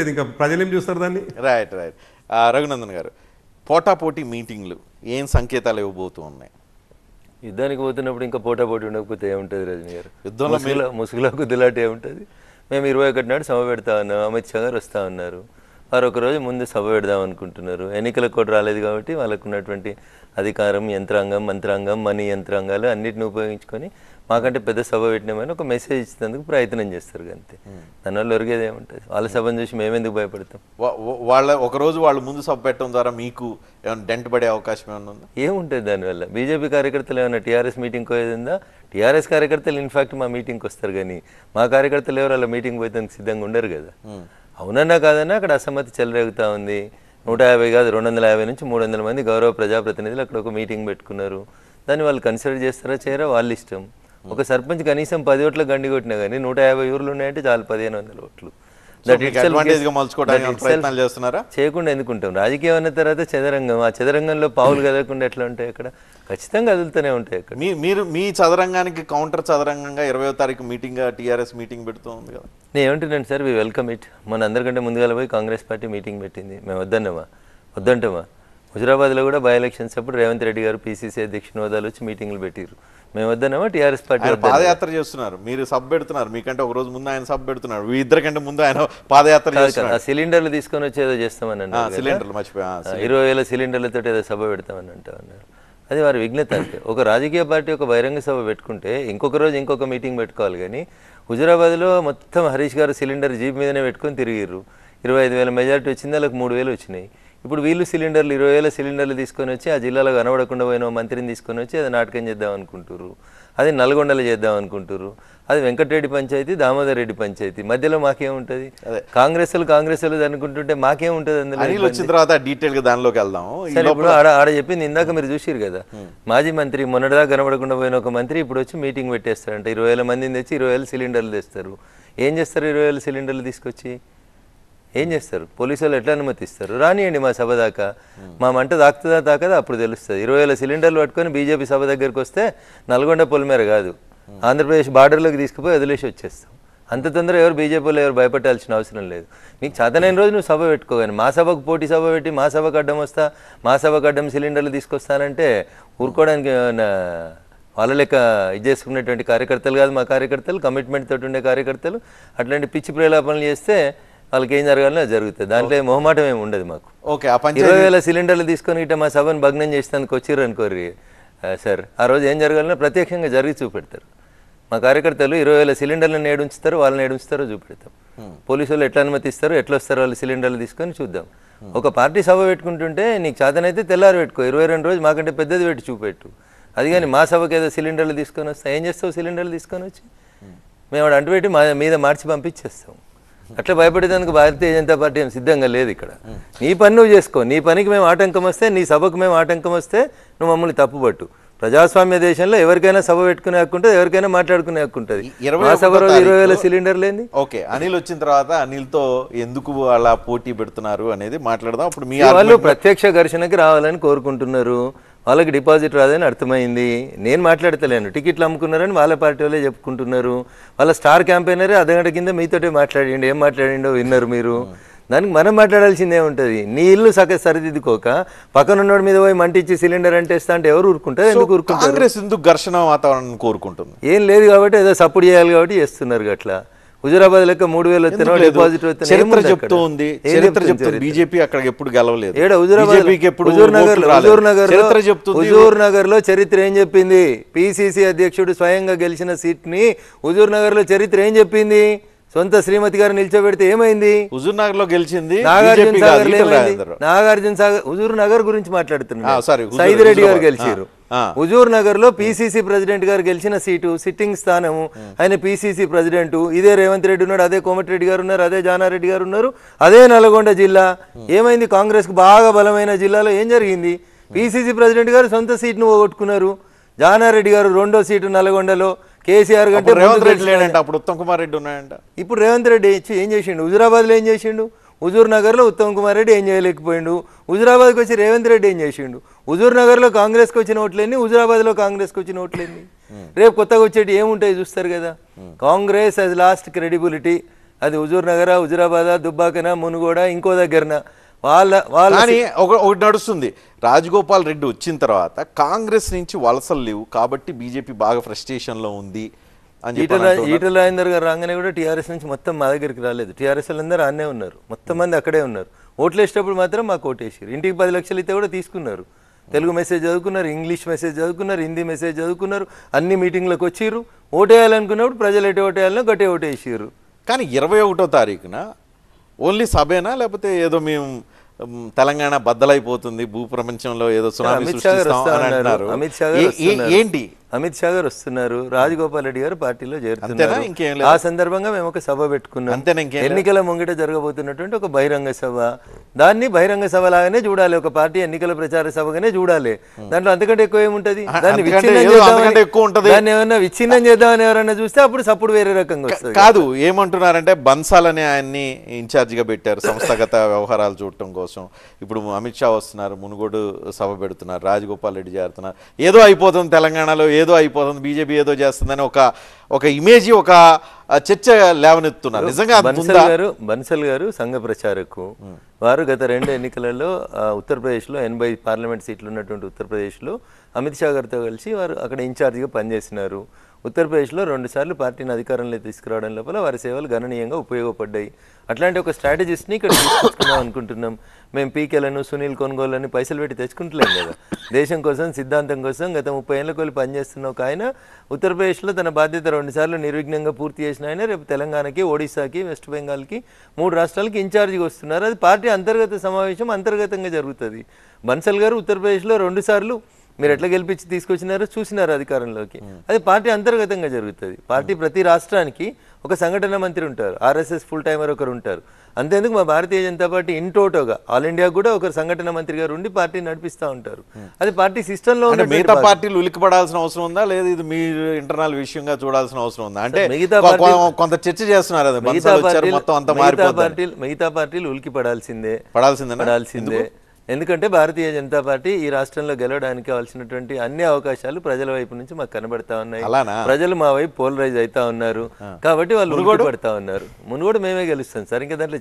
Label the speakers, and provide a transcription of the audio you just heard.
Speaker 1: లేదు ఇంకా ప్రజలు ఏం చూస్తారు దాన్ని రైట్ రైట్ రఘునందన్ గారు పోటాపోటీ మీటింగ్లు
Speaker 2: ఏం సంకేతాలు ఇవ్వబోతూ ఉన్నాయి యుద్ధానికి పోతున్నప్పుడు ఇంకా పోటాపోటీ ఉండకపోతే ఏముంటుంది రజని గారు యుద్ధంలో ముసుగులో ముసుగులో గుద్దులాట ఏముంటుంది మేము ఇరవై ఒకటి నాడు సభ పెడతా ఉన్నాం అమిత్ షా గారు వస్తూ ఉన్నారు వారు ఒకరోజు ముందు సభ పెడదాం అనుకుంటున్నారు ఎన్నికలకు కూడా రాలేదు కాబట్టి వాళ్ళకు ఉన్నటువంటి అధికారం యంత్రాంగం మంత్రాంగం మనీ యంత్రాంగాలు అన్నిటిని ఉపయోగించుకొని మాకంటే పెద్ద సభ పెట్టినామని ఒక మెసేజ్ ఇచ్చినందుకు ప్రయత్నం చేస్తారు అంతే hmm. దానివల్ల ఒరిగేది ఏముంటుంది వాళ్ళ hmm. సభను చూసి మేమెందుకు భయపడతాం
Speaker 1: వాళ్ళ ఒకరోజు వాళ్ళు ముందు సభ పెట్టడం ద్వారా మీకు ఏమైనా డెంట్ పడే అవకాశం
Speaker 2: ఏమైనా ఉందా ఏముంటుంది దానివల్ల బీజేపీ కార్యకర్తలు ఏమైనా టీఆర్ఎస్ మీటింగ్ పోయేదిందా టీఆర్ఎస్ కార్యకర్తలు ఇన్ఫాక్ట్ మా మీటింగ్కి వస్తారు కానీ మా కార్యకర్తలు ఎవరు అలా మీటింగ్ పోయేందుకు సిద్ధంగా ఉండరు కదా hmm. అవునన్నా కాదన్నా అక్కడ అసమ్మతి చెలరేగుతూ ఉంది నూట యాభై కాదు రెండు వందల యాభై నుంచి మూడు వందల మంది గౌరవ ప్రజాప్రతినిధులు అక్కడ ఒక మీటింగ్ పెట్టుకున్నారు దాన్ని వాళ్ళు కన్సిడర్ చేస్తారా చేయరా వాళ్ళ ఇష్టం ఒక సర్పంచ్ కనీసం పది ఓట్ల గండి కొట్టినా కానీ నూట యాభై ఊర్లు ఉన్నాయంటే చాలు పదిహేను వందల ఓట్లు చేయకుండా ఎందుకుంటాం రాజకీయం అన్న తర్వాత చదరంగం ఆ చదరంగంలో పావులు కదలకుండా ఎట్లా ఉంటాయి అక్కడ ఖచ్చితంగా కదులుతూనే ఉంటాయి అక్కడ మీరు మీ చదరంగానికి కౌంటర్ చదరంగంగా
Speaker 1: ఇరవై తారీఖు మీటింగ్ టీఆర్ఎస్ మీటింగ్ పెడుతూ ఉంది కదా
Speaker 2: నేను ఏమంటున్నాను సార్ వి వెల్కమ్ ఇట్ మన అందరికంటే ముందుగా పోయి కాంగ్రెస్ పార్టీ మీటింగ్ పెట్టింది మేము వద్దన్నామా వద్దంటామా లో కూడా బై ఎలక్షన్స్ అప్పుడు రేవంత్ రెడ్డి గారు పిసిసి అధ్యక్షుని హోదాలు వచ్చి మీటింగ్లు పెట్టారు మేము వద్దనేమో టీఆర్ఎస్ పార్టీ పాదయాత్ర
Speaker 1: చేస్తున్నారు మీరు సబ్ పెడుతున్నారు మీకంటే ఒక రోజు ముందు ఆయన సబ్ పెడుతున్నారు మీ ఇద్దరికంటే ముందు ఆయన పాదయాత్ర
Speaker 2: సిలిండర్లు తీసుకొని వచ్చేదో చేస్తామని సిలిండర్లు మర్చిపోయా ఇరవై వేల సిలిండర్లతో ఏదో సభ పెడతామని అంటామన్నారు అది వారి విఘ్నత అంటే ఒక రాజకీయ పార్టీ ఒక బహిరంగ సభ పెట్టుకుంటే ఇంకొక రోజు ఇంకొక మీటింగ్ పెట్టుకోవాలి కానీ హుజరాబాద్లో మొత్తం హరీష్ గారు సిలిండర్ జీప్ మీదనే పెట్టుకొని తిరిగిర్రు ఇరవై ఐదు వేల మెజార్టీ వచ్చింది వాళ్ళకి మూడు వేలు వచ్చినాయి ఇప్పుడు వీళ్ళు సిలిండర్లు ఇరవై వేల సిలిండర్లు తీసుకొని వచ్చి ఆ జిల్లాలో కనబడకుండా పోయిన మంత్రిని తీసుకొని వచ్చి అది నాటకం చేద్దాం అనుకుంటున్నారు అది నల్గొండలో చేద్దాం అనుకుంటున్నారు అది వెంకటరెడ్డి పంచాయతీ దామోదర్ రెడ్డి పంచాయతీ మధ్యలో మాకేముంటుంది కాంగ్రెస్ కాంగ్రెస్ అనుకుంటుంటే మాకేముంటుంది అందులో వచ్చిన తర్వాత డీటెయిల్ గా దానిలోకి వెళ్దాం సరే ఇప్పుడు ఆడ ఆడ చెప్పింది ఇందాక మీరు చూసిరు కదా మాజీ మంత్రి మొన్నటిదా కనబడకుండా పోయిన ఒక మంత్రి ఇప్పుడు వచ్చి మీటింగ్ పెట్టేస్తారంటే ఇరవై వేల మందిని తెచ్చి ఇరవై వేల సిలిండర్లు తెస్తారు ఏం చేస్తారు ఇరవై వేల సిలిండర్లు తీసుకొచ్చి ఏం చేస్తారు పోలీసు వాళ్ళు ఎట్లా అనుమతిస్తారు రానియండి మా సభ దాకా మా మంట తాకుతుందా తాకదా అప్పుడు తెలుస్తుంది ఇరవై వేల సిలిండర్లు పట్టుకొని బీజేపీ సభ దగ్గరికి వస్తే నల్గొండ పొలిమేర కాదు ఆంధ్రప్రదేశ్ బార్డర్లోకి తీసుకుపోయి వదిలేసి వచ్చేస్తాం అంత తొందరగా ఎవరు బీజేపీలో ఎవరు భయపెట్టాల్సిన అవసరం లేదు మీకు చదనైన రోజు నువ్వు సభ పెట్టుకోగాని మా సభకు పోటీ సభ పెట్టి మా సభకు అడ్డం వస్తా మా సభకు అడ్డం సిలిండర్లు తీసుకొస్తానంటే ఊరుకోవడానికి వాళ్ళ లెక్క ఇది చేసుకునేటువంటి కార్యకర్తలు కాదు మా కార్యకర్తలు కమిట్మెంట్ తోటి ఉండే కార్యకర్తలు అట్లాంటి పిచ్చి ప్రలాపనలు చేస్తే వాళ్ళకి ఏం జరగాలనో జరుగుతుంది దాంట్లో మొహమాటం ఏమి ఉండదు మాకు ఓకే ఇరవై వేల సిలిండర్లు తీసుకొని ఇట్లా మా సభను భగ్నం చేసేందుకు వచ్చిర్రు అనుకోర్రి సార్ ఆ రోజు ఏం జరగాలనో ప్రత్యక్షంగా జరిగి చూపెడతారు మా కార్యకర్తలు ఇరవై వేల సిలిండర్లను నేడు ఉంచుతారు వాళ్ళని నేడు ఉంచుతారో చూపెడతాం పోలీసులు ఎట్లా అనుమతిస్తారు ఎట్లా వస్తారు వాళ్ళు సిలిండర్లు తీసుకొని చూద్దాం ఒక పార్టీ సభ పెట్టుకుంటుంటే నీకు చేతనైతే తెల్లారు పెట్టుకో ఇరవై రెండు రోజు మాకంటే పెద్దది పెట్టి చూపెట్టు అది కానీ మా సభకి ఏదో సిలిండర్లు తీసుకొని వస్తాం ఏం చేస్తావు సిలిండర్లు తీసుకొని వచ్చి మేము అంటుపెట్టి మా మీద మార్చి పంపించేస్తాం అట్లా భయపడేదానికి భారతీయ జనతా పార్టీ ఏం సిద్ధంగా లేదు ఇక్కడ నీ పని నువ్వు చేసుకో నీ పనికి మేము ఆటంకం వస్తే నీ సభకు మేము ఆటంకం వస్తే నువ్వు మమ్మల్ని తప్పుబట్టు ప్రజాస్వామ్య దేశంలో ఎవరికైనా సభ పెట్టుకునే హక్కు ఉంటుంది ఎవరికైనా మాట్లాడుకునే హక్కు ఉంటుంది ఇరవై వేల సిలిండర్ లేని ఓకే అనిల్ వచ్చిన తర్వాత
Speaker 1: అనిల్తో ఎందుకు
Speaker 2: అలా పోటీ పెడుతున్నారు అనేది మాట్లాడదాం అప్పుడు మీ వాళ్ళు ప్రత్యక్ష ఘర్షణకి రావాలని కోరుకుంటున్నారు వాళ్ళకి డిపాజిట్ రాదని అర్థమైంది నేను మాట్లాడతలేను టికెట్లు అమ్ముకున్నారని వాళ్ళ పార్టీ వాళ్ళే చెప్పుకుంటున్నారు వాళ్ళ స్టార్ క్యాంపెయినరే అర్ధగంట కింద మీతోటే మాట్లాడండి ఏం మాట్లాడిండో విన్నారు మీరు దానికి మనం మాట్లాడాల్సిందే ఉంటుంది నీ ఇల్లు సగ సరిదిద్దుకోక ఉన్నోడి మీద పోయి మంటిచ్చి సిలిండర్ అంటేస్తా అంటే ఎవరు ఊరుకుంటారు ఎందుకు ఊరుకుంటారు కాంగ్రెస్ ఎందుకు ఘర్షణ వాతావరణం కోరుకుంటుంది ఏం లేదు కాబట్టి ఏదో సపోర్ట్ చేయాలి కాబట్టి చేస్తున్నారు అట్లా హుజరాబాద్ లెక్క మూడు వేలు వచ్చిన డిపాజిట్ చరిత్ర చెప్తూ ఉంది చరిత్ర చెప్తుంది బీజేపీ అక్కడ ఎప్పుడు గెలవలేదు ఏడ హుజురాబాద్ హుజూర్ నగర్ హుజూర్ నగర్ చరిత్ర చెప్తుంది హుజూర్ నగర్ లో చరిత్ర ఏం చెప్పింది పిసిసి అధ్యక్షుడు స్వయంగా గెలిచిన సీట్ ని హుజూర్ నగర్ లో చరిత్ర ఏం చెప్పింది సొంత శ్రీమతి గారు నిల్చోబెడితే ఏమైంది హుజూర్ నగర్ లో గెలిచింది నాగార్జున సాగర్ నాగార్జున సాగర్ హుజూర్ నగర్ గురించి మాట్లాడుతున్నారు సైదిరెడ్డి గారు గెలిచారు హుజూర్ నగర్ లో పిసిసి ప్రెసిడెంట్ గారు గెలిచిన సీటు సిట్టింగ్ స్థానము ఆయన పిసిసి ప్రెసిడెంట్ ఇదే రేవంత్ రెడ్డి ఉన్నాడు అదే కోమటిరెడ్డి గారు ఉన్నారు అదే జానారెడ్డి గారు ఉన్నారు అదే నల్గొండ జిల్లా ఏమైంది కాంగ్రెస్ కు బాగా బలమైన జిల్లాలో ఏం జరిగింది పిసిసి ప్రెసిడెంట్ గారు సొంత ను పోగొట్టుకున్నారు జానారెడ్డి గారు రెండో సీటు నల్గొండలో కేసీఆర్ కంటే రేవంత్ రెడ్డి లేడంట అప్పుడు ఉత్తమ్ కుమార్ రెడ్డి ఉన్నాయంట ఇప్పుడు రేవంత్ రెడ్డి ఏం చేసిండు హుజురాబాద్లో ఏం చేసిండు హుజూర్ లో ఉత్తమ్ కుమార్ రెడ్డి ఏం చేయలేకపోయిండు హుజురాబాద్కి వచ్చి రేవంత్ రెడ్డి ఏం చేసిండు హుజూర్నగర్లో కాంగ్రెస్కి వచ్చిన ఓట్లేని హుజురాబాద్లో కాంగ్రెస్కి వచ్చిన ఓట్లేని రేపు కొత్తగా వచ్చేటి ఏముంటాయి చూస్తారు కదా కాంగ్రెస్ అది లాస్ట్ క్రెడిబిలిటీ అది హుజూర్నగర హుజురాబాద్ దుబ్బాకన మునుగోడ ఇంకో దగ్గరన వాళ్ళ వాళ్ళ ఒకటి నడుస్తుంది రాజగోపాల్ రెడ్డి వచ్చిన
Speaker 1: తర్వాత కాంగ్రెస్ నుంచి వలసలు లేవు కాబట్టి బీజేపీ బాగా ఫ్రస్ట్రేషన్లో ఉంది ఈటల ఈటల
Speaker 2: రాజేందర్ గారు రాగానే కూడా టీఆర్ఎస్ నుంచి మొత్తం మా దగ్గరికి రాలేదు టీఆర్ఎస్ వాళ్ళందరూ అన్నే ఉన్నారు మొత్తం మంది అక్కడే ఉన్నారు ఓట్లు వేసేటప్పుడు మాత్రం మాకు ఓటేసారు ఇంటికి పది లక్షలు అయితే కూడా తీసుకున్నారు తెలుగు మెసేజ్ చదువుకున్నారు ఇంగ్లీష్ మెసేజ్ చదువుకున్నారు హిందీ మెసేజ్ చదువుకున్నారు అన్ని మీటింగ్లకు వచ్చిర్రు ఓటేయాలనుకున్నప్పుడు ప్రజలు ఎటు ఓటేయాలనో గట్టే ఓటేసారు కానీ ఇరవై ఒకటో తారీఖున ఓన్లీ
Speaker 1: సభేనా లేకపోతే ఏదో మేము తెలంగాణ బద్దలైపోతుంది భూ ప్రపంచంలో ఏదో అమిత్ షా ఏంటి
Speaker 2: అమిత్ షా గారు వస్తున్నారు రాజగోపాల్ రెడ్డి గారు పార్టీలో చేరుతున్నారు ఆ సందర్భంగా మేము ఒక సభ పెట్టుకున్నాం ఎన్నికల ముంగిట జరగబోతున్నటువంటి ఒక బహిరంగ సభ దాన్ని బహిరంగ సభ లాగానే చూడాలి ఒక పార్టీ ఎన్నికల ప్రచార సభగానే చూడాలి దాంట్లో అంతకంటే ఎక్కువ ఏముంటది దాన్ని విచ్ఛిన్నం చేద్దాం దాన్ని ఏమన్నా విచ్ఛిన్నం చేద్దామని ఎవరన్నా చూస్తే అప్పుడు సప్పుడు వేరే రకంగా వస్తుంది కాదు
Speaker 1: ఏమంటున్నారంటే బన్సాల్ అనే ఆయన్ని ఇన్ఛార్జిగా పెట్టారు సంస్థాగత వ్యవహారాలు చూడటం కోసం ఇప్పుడు అమిత్ షా వస్తున్నారు మునుగోడు సభ పెడుతున్నారు రాజగోపాల్ రెడ్డి చేరుతున్నారు ఏదో అయిపోతుంది తెలంగాణలో ఏదో అయిపోతుంది బీజేపీ ఏదో చేస్తుందని ఒక ఒక ఇమేజ్ ఒక చర్చ లేవనెత్తున్నారు నిజంగా బన్సల్ గారు
Speaker 2: బన్సల్ గారు సంఘ ప్రచారకు వారు గత రెండు ఎన్నికలలో ఉత్తరప్రదేశ్లో ఎనభై పార్లమెంట్ సీట్లు ఉన్నటువంటి ఉత్తరప్రదేశ్లో అమిత్ షా గారితో కలిసి వారు అక్కడ ఇన్ఛార్జ్గా పనిచేసినారు ఉత్తరప్రదేశ్లో రెండుసార్లు పార్టీని అధికారంలో తీసుకురావడం లోపల వారి సేవలు గణనీయంగా ఉపయోగపడ్డాయి అట్లాంటి ఒక స్ట్రాటజిస్ట్ని ఇక్కడ తీసుకుందాం అనుకుంటున్నాం మేము పీకేలను సునీల్ కొనుగోలని పైసలు పెట్టి తెచ్చుకుంటలేం కదా దేశం కోసం సిద్ధాంతం కోసం గత ముప్పై ఏళ్ళ కొలు పనిచేస్తున్న ఒక ఆయన ఉత్తరప్రదేశ్లో తన బాధ్యత రెండుసార్లు నిర్విఘ్నంగా పూర్తి చేసిన ఆయన రేపు తెలంగాణకి ఒడిశాకి వెస్ట్ బెంగాల్కి మూడు రాష్ట్రాలకి ఇన్ఛార్జిగా వస్తున్నారు అది పార్టీ అంతర్గత సమావేశం అంతర్గతంగా జరుగుతుంది బన్సల్ గారు ఉత్తరప్రదేశ్లో రెండుసార్లు మీరు ఎట్లా గెలిపించి తీసుకొచ్చినారో చూసినారు అధికారంలోకి hmm. అది పార్టీ అంతర్గతంగా జరుగుతుంది పార్టీ hmm. ప్రతి రాష్ట్రానికి ఒక సంఘటన మంత్రి ఉంటారు ఆర్ఎస్ఎస్ ఫుల్ టైమర్ ఒకరు ఉంటారు అంతేందుకు మా భారతీయ జనతా పార్టీ ఇన్ టోటోగా ఆల్ ఇండియా కూడా ఒక సంఘటన మంత్రి గారు ఉండి పార్టీ నడిపిస్తూ ఉంటారు hmm. అది పార్టీ సిస్టమ్ లో మిగతా పార్టీలు ఉలిక్కిపడాల్సిన అవసరం ఉందా లేదు ఇది మీ ఇంటర్నల్ విషయంగా చూడాల్సిన అవసరం
Speaker 1: ఉందా అంటే మిగతా కొంత చర్చ చేస్తున్నారు మిగతా
Speaker 2: పార్టీలు మిగతా పార్టీలు ఉలికి పడాల్సిందే పడాల్సిందే పడాల్సిందే ఎందుకంటే భారతీయ జనతా పార్టీ ఈ రాష్ట్రంలో గెలవడానికి కావాల్సినటువంటి అన్ని అవకాశాలు ప్రజల వైపు నుంచి మాకు కనబడతా ఉన్నాయి ప్రజలు మా వైపు పోలరైజ్ అవుతా ఉన్నారు కాబట్టి వాళ్ళు పడతా ఉన్నారు మునుగోడు మేమే గెలుస్తాం సార్ ఇంకా దాంట్లో